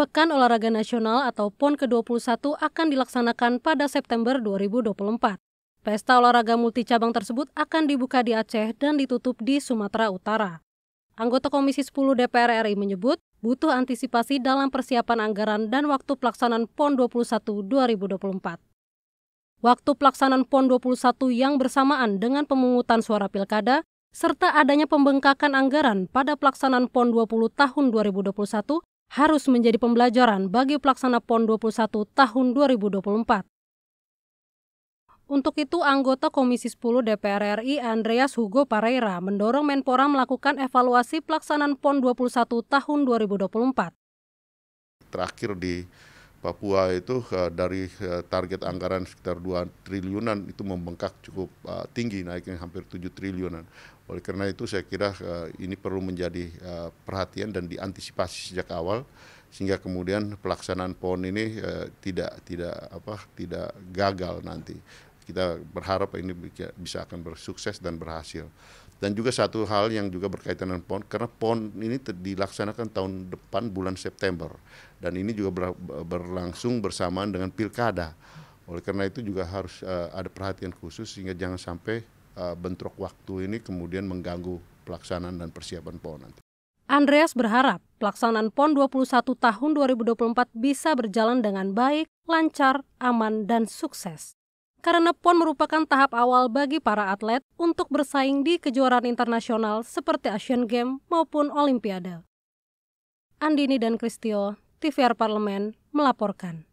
Pekan Olahraga Nasional atau PON ke-21 akan dilaksanakan pada September 2024. Pesta olahraga multicabang tersebut akan dibuka di Aceh dan ditutup di Sumatera Utara. Anggota Komisi 10 DPR RI menyebut butuh antisipasi dalam persiapan anggaran dan waktu pelaksanaan PON 21 2024. Waktu pelaksanaan PON 21 yang bersamaan dengan pemungutan suara pilkada serta adanya pembengkakan anggaran pada pelaksanaan PON 20 tahun 2021 harus menjadi pembelajaran bagi pelaksana PON 21 tahun 2024. Untuk itu, anggota Komisi 10 DPR RI Andreas Hugo Pareira mendorong Menpora melakukan evaluasi pelaksanaan PON 21 tahun 2024. Terakhir di Papua itu uh, dari uh, target anggaran sekitar 2 triliunan itu membengkak cukup uh, tinggi naiknya hampir 7 triliunan. Oleh karena itu saya kira uh, ini perlu menjadi uh, perhatian dan diantisipasi sejak awal sehingga kemudian pelaksanaan PON ini uh, tidak tidak apa tidak gagal nanti kita berharap ini bisa akan bersukses dan berhasil. Dan juga satu hal yang juga berkaitan dengan PON, karena PON ini dilaksanakan tahun depan bulan September. Dan ini juga ber berlangsung bersamaan dengan pilkada. Oleh karena itu juga harus uh, ada perhatian khusus sehingga jangan sampai uh, bentrok waktu ini kemudian mengganggu pelaksanaan dan persiapan PON nanti. Andreas berharap pelaksanaan PON 21 tahun 2024 bisa berjalan dengan baik, lancar, aman, dan sukses karena PON merupakan tahap awal bagi para atlet untuk bersaing di kejuaraan internasional seperti Asian Games maupun Olimpiade. Andini dan Kristio, TVR Parlemen, melaporkan.